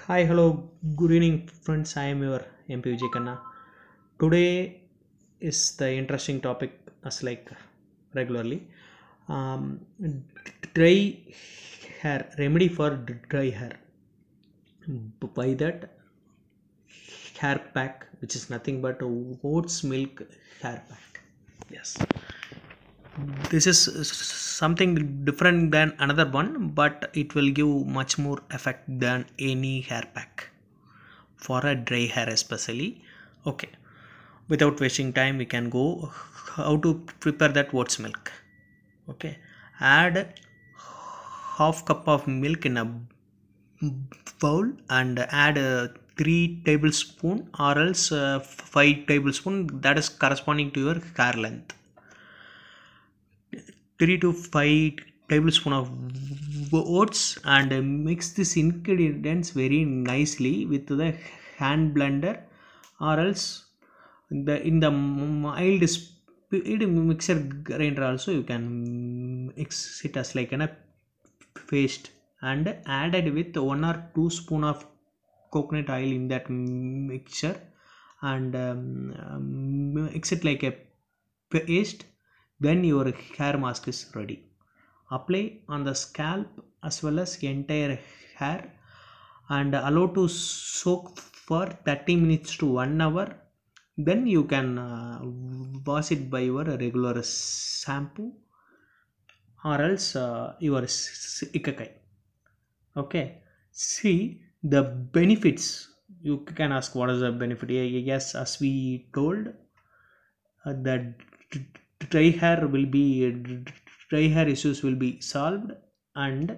Hi, hello, good evening, friends. I am your MP Vijay Today is the interesting topic, as like regularly. Um, dry hair remedy for dry hair. By that, hair pack, which is nothing but oats milk hair pack. Yes, this is something different than another one but it will give much more effect than any hair pack for a dry hair especially okay without wasting time we can go how to prepare that oats milk okay add half cup of milk in a bowl and add uh, 3 tablespoon or else uh, 5 tablespoon that is corresponding to your hair length 3 to 5 tablespoon of oats and mix this ingredients very nicely with the hand blender or else in the in the mild speed mixer grinder also you can mix it as like a paste and added with one or two spoon of coconut oil in that mixture and um, um mix it like a paste then your hair mask is ready apply on the scalp as well as entire hair and allow to soak for 30 minutes to 1 hour then you can uh, wash it by your regular shampoo or else uh, your ikakai okay see the benefits you can ask what is the benefit yes as we told uh, dry hair will be dry hair issues will be solved and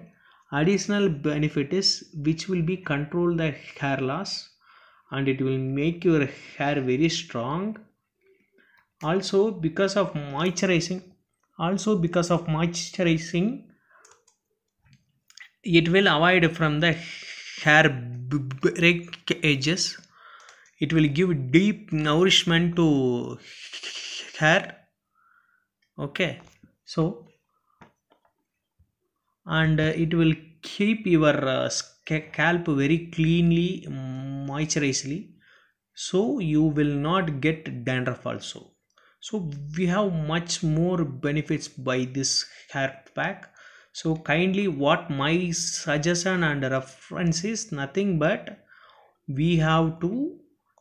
additional benefit is which will be control the hair loss and it will make your hair very strong also because of moisturizing also because of moisturizing it will avoid from the hair breakages it will give deep nourishment to hair okay so and uh, it will keep your uh, scalp very cleanly mm, moisturizely so you will not get dandruff also so we have much more benefits by this hair pack so kindly what my suggestion and reference is nothing but we have to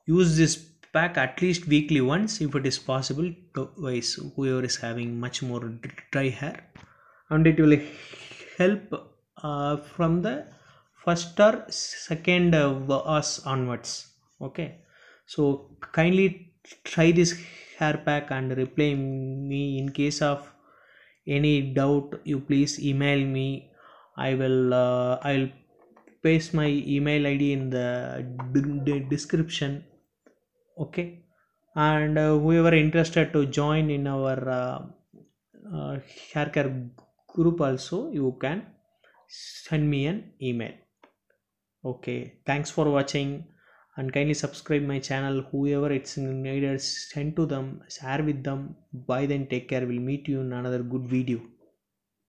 use this Pack at least weekly once if it is possible twice whoever is having much more dry hair and it will help uh, from the first or second us onwards okay so kindly try this hair pack and reply me in case of any doubt you please email me i will uh, i'll paste my email id in the description okay and uh, we were interested to join in our uh, uh, hair care group also you can send me an email okay thanks for watching and kindly subscribe my channel whoever it's needed send to them share with them Bye then take care we'll meet you in another good video